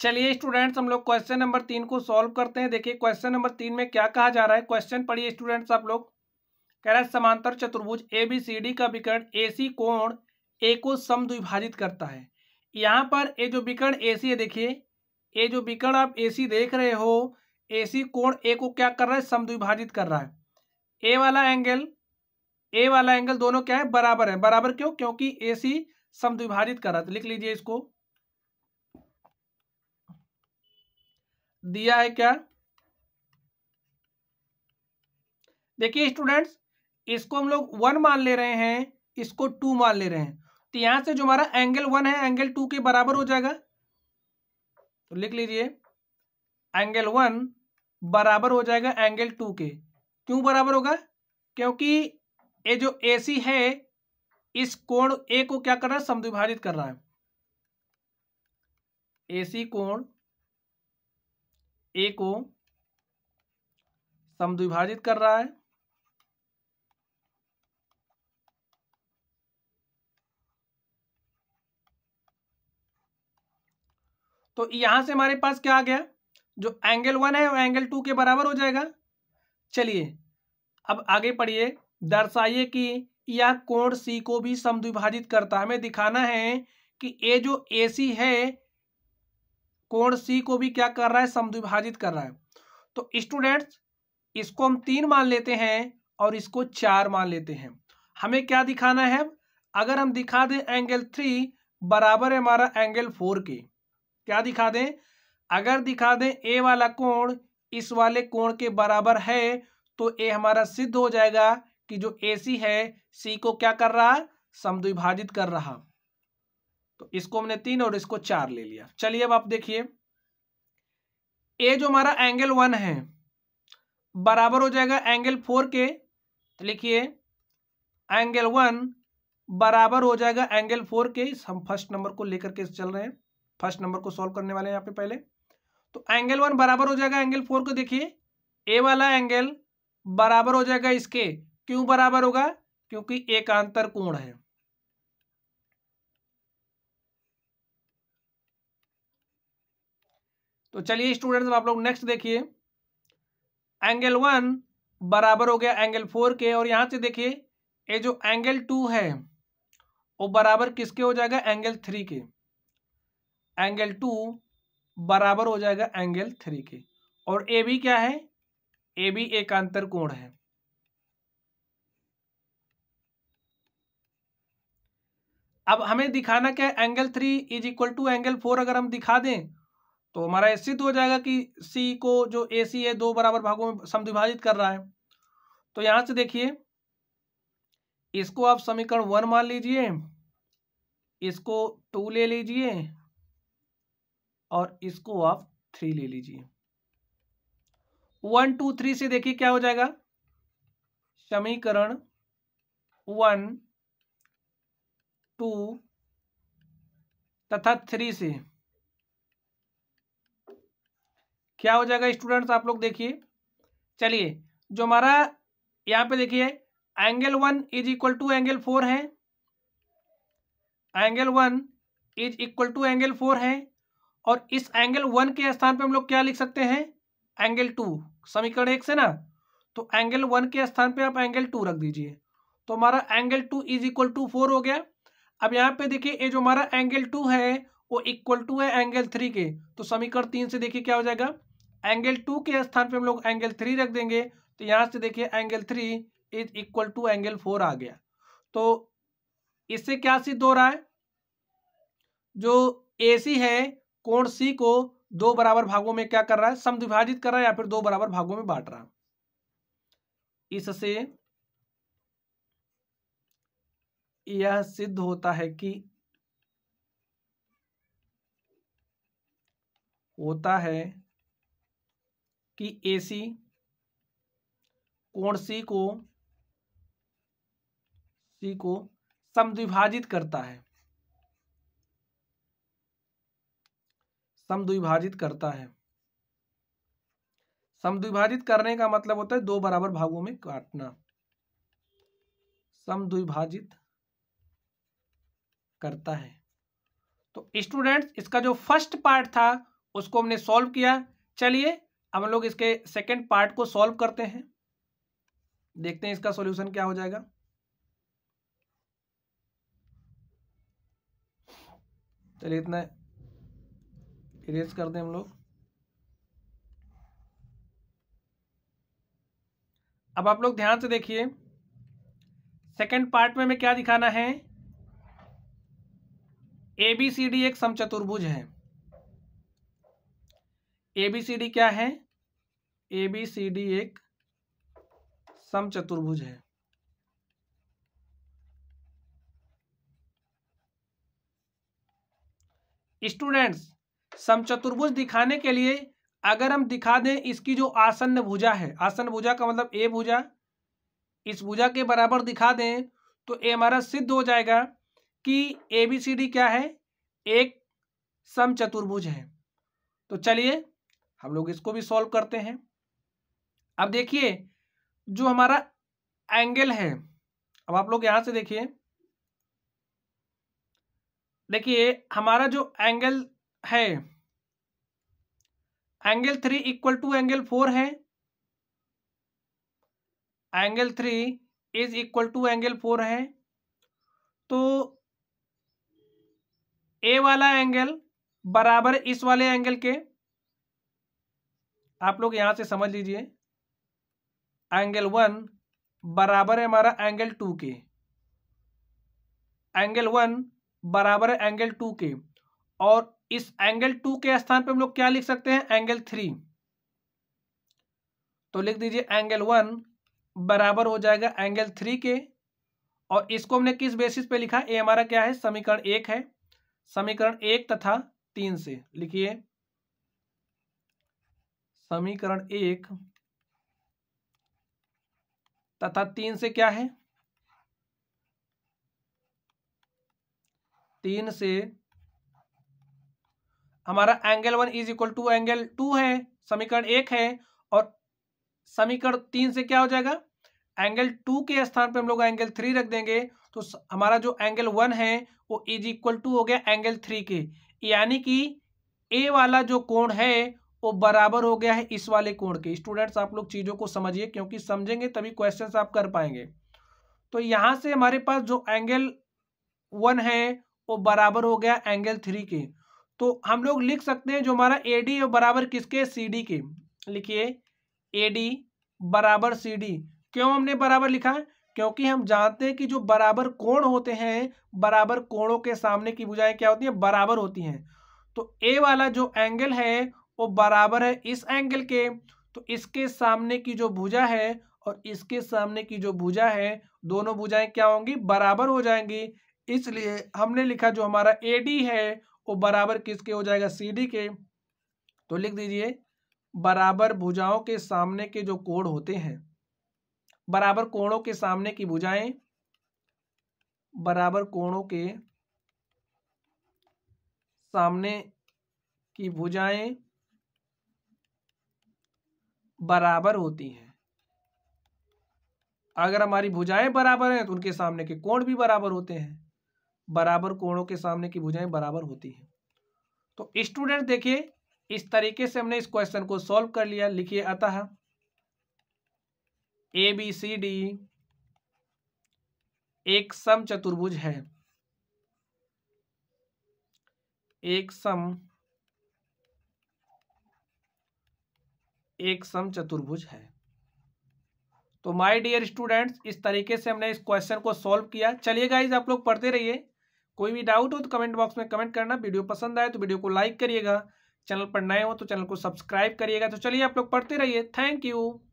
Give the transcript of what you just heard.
चलिए स्टूडेंट्स हम लोग क्वेश्चन नंबर तीन को सॉल्व करते हैं देखिए क्वेश्चन नंबर तीन में क्या कहा जा रहा है क्वेश्चन पढ़िए स्टूडेंट्स आप लोग कह रहा है समांतर चतुर्भुज ए बी सी डी का विकर्ण ए सी कोण ए को सम द्विभाजित करता है यहाँ पर ये जो विकर्ण ए सी है देखिए ये जो विकर्ण आप ए सी देख रहे हो ए सी कोण ए को क्या कर रहा है सम द्विभाजित कर रहा है ए वाला एंगल ए वाला एंगल दोनों क्या है बराबर है बराबर क्यों क्योंकि ए सी सम द्विभाजित कर रहा है तो लिख लीजिए इसको दिया है क्या देखिए स्टूडेंट्स इसको हम लोग वन मान ले रहे हैं इसको टू मान ले रहे हैं तो यहां से जो हमारा एंगल वन है एंगल टू के बराबर हो जाएगा तो लिख लीजिए एंगल वन बराबर हो जाएगा एंगल टू के क्यों बराबर होगा क्योंकि ये जो ए है इस कोण ए को क्या कर रहा है समद्विभाजित कर रहा है एसी कोण ए को समद्विभाजित कर रहा है तो यहां से हमारे पास क्या आ गया जो एंगल वन है वो एंगल टू के बराबर हो जाएगा चलिए अब आगे पढ़िए दर्शाइए कि यह कोण सी को भी समद्विभाजित करता है हमें दिखाना है कि ए जो ए सी है कोण सी को भी क्या कर रहा है समद्विभाजित कर रहा है तो स्टूडेंट्स इसको हम तीन मान लेते हैं और इसको चार मान लेते हैं हमें क्या दिखाना है अगर हम दिखा दें एंगल थ्री बराबर है हमारा एंगल फोर के क्या दिखा दें अगर दिखा दें ए वाला कोण इस वाले कोण के बराबर है तो ए हमारा सिद्ध हो जाएगा कि जो ए सी है सी को क्या कर रहा समद्विभाजित कर रहा तो इसको हमने तीन और इसको चार ले लिया चलिए अब आप देखिए ए जो हमारा एंगल वन है बराबर हो जाएगा एंगल फोर के तो लिखिए एंगल वन बराबर हो जाएगा एंगल फोर के हम फर्स्ट नंबर को लेकर के चल रहे हैं फर्स्ट नंबर को सॉल्व करने वाले हैं यहाँ पे पहले तो एंगल वन बराबर हो जाएगा एंगल फोर को देखिए ए वाला एंगल बराबर हो जाएगा इसके क्यों बराबर होगा क्योंकि एक कोण है तो चलिए स्टूडेंट्स आप लोग नेक्स्ट देखिए एंगल वन बराबर हो गया एंगल फोर के और यहाँ से देखिए ये जो एंगल टू है वो बराबर किसके हो जाएगा एंगल थ्री के एंगल टू बराबर हो जाएगा एंगल थ्री के और ए भी क्या है ए भी एक अंतर कोण है अब हमें दिखाना क्या है angle three is equal to angle four अगर हम दिखा दें तो हमारा सिद्ध हो जाएगा कि सी को जो ए सी है दो बराबर भागों में समिभाजित कर रहा है तो यहां से देखिए इसको आप समीकरण वन मान लीजिए इसको टू ले लीजिए और इसको आप थ्री ले लीजिए वन टू थ्री से देखिए क्या हो जाएगा समीकरण वन टू तथा थ्री से क्या हो जाएगा स्टूडेंट्स आप लोग देखिए चलिए जो हमारा यहाँ पे देखिए angle one is equal to angle four है angle one is equal to angle four है और इस एंगल वन के स्थान पे हम लोग क्या लिख सकते हैं एंगल टू समीकरण एक से ना तो एंगल वन के स्थान पे आप एंगल टू रख दीजिए तो हमारा angle two is equal to four हो गया अब यहाँ पे देखिए ये जो हमारा एंगल टू है वो इक्वल टू है एंगल थ्री के तो समीकरण तीन से देखिए क्या हो जाएगा एंगल टू के स्थान पे हम लोग एंगल थ्री रख देंगे तो यहां से देखिए angle three is equal to angle four आ गया तो इससे क्या सिद्ध हो रहा है जो ए सी है कोण सी को दो बराबर भागों में क्या कर रहा है समिभाजित कर रहा है या फिर दो बराबर भागों में बांट रहा है इससे यह सिद्ध होता है कि होता है कि एसी कोण सी को सी को समद्विभाजित करता है समद्विभाजित करता है समद्विभाजित करने का मतलब होता है दो बराबर भागों में काटना समद्विभाजित करता है तो स्टूडेंट्स इसका जो फर्स्ट पार्ट था उसको हमने सॉल्व किया चलिए अब हम लोग इसके सेकेंड पार्ट को सॉल्व करते हैं देखते हैं इसका सॉल्यूशन क्या हो जाएगा चलिए इतना इरेज कर दें हम लोग अब आप लोग ध्यान से देखिए सेकंड पार्ट में हमें क्या दिखाना है ए बी सी डी एक समचतुर्भुज है ए बी सी डी क्या है ए बी सी डी एक समचतुर्भुज है स्टूडेंट्स समचतुर्भुज दिखाने के लिए अगर हम दिखा दें इसकी जो आसन्न भुजा है आसन्न भुजा का मतलब ए भुजा इस भुजा के बराबर दिखा दें तो ए हमारा सिद्ध हो जाएगा कि ए बी सी डी क्या है एक समचतुर्भुज है तो चलिए हम लोग इसको भी सॉल्व करते हैं अब देखिए जो हमारा एंगल है अब आप लोग यहां से देखिए देखिए हमारा जो एंगल है angle three equal to angle four है angle three is equal to angle four है तो ए वाला एंगल बराबर इस वाले एंगल के आप लोग यहां से समझ लीजिए एंगल वन बराबर है हमारा एंगल टू के एंगल वन बराबर है एंगल टू के और इस एंगल टू के स्थान पे हम लोग क्या लिख सकते हैं एंगल थ्री तो लिख दीजिए एंगल वन बराबर हो जाएगा एंगल थ्री के और इसको हमने किस बेसिस पे लिखा ये हमारा क्या है समीकरण एक है समीकरण एक तथा तीन से लिखिए समीकरण एक तथा तीन से क्या है तीन से हमारा angle one is equal to angle two है समीकरण एक है और समीकरण तीन से क्या हो जाएगा एंगल टू के स्थान पर हम लोग एंगल थ्री रख देंगे तो हमारा जो एंगल वन है वो इज इक्वल टू हो गया एंगल थ्री के यानी कि ए वाला जो कोण है वो बराबर हो गया है इस वाले कोण के स्टूडेंट्स आप लोग चीज़ों को समझिए क्योंकि समझेंगे तभी क्वेश्चन आप कर पाएंगे तो यहां से हमारे पास जो एंगल वन है वो बराबर हो गया एंगल थ्री के तो हम लोग लिख सकते हैं जो हमारा ए डी बराबर किसके सी डी के लिखिए ए डी बराबर सी डी क्यों हमने बराबर लिखा क्योंकि हम जानते हैं कि जो बराबर कोण होते हैं बराबर कोणों के सामने की बुझाएं क्या होती हैं बराबर होती हैं तो ए वाला जो एंगल है वो बराबर है इस एंगल के तो इसके सामने की जो भुजा है और इसके सामने की जो भुजा है दोनों भुजाएं क्या होंगी बराबर हो जाएंगी इसलिए हमने लिखा जो हमारा ए डी है वो बराबर किसके हो जाएगा सी डी के तो लिख दीजिए बराबर भुजाओं के सामने के जो कोण होते हैं बराबर कोणों के सामने की भुजाएं बराबर कोणों के सामने की भुजाएं बराबर होती हैं अगर हमारी भुजाएं बराबर हैं तो उनके सामने के कोण भी बराबर होते हैं बराबर कोणों के सामने की भुजाएं बराबर होती हैं तो स्टूडेंट देखिए इस तरीके से हमने इस क्वेश्चन को सॉल्व कर लिया लिखिए अतः ए बी सी डी एक सम चतुर्भुज है एक सम एक सम चतुर्भुज है तो माय डियर स्टूडेंट्स इस तरीके से हमने इस क्वेश्चन को सॉल्व किया चलिए गाइज आप लोग पढ़ते रहिए कोई भी डाउट हो तो कमेंट बॉक्स में कमेंट करना वीडियो पसंद आए तो वीडियो को लाइक करिएगा चैनल पर नए हो तो चैनल को सब्सक्राइब करिएगा तो चलिए आप लोग पढ़ते रहिए थैंक यू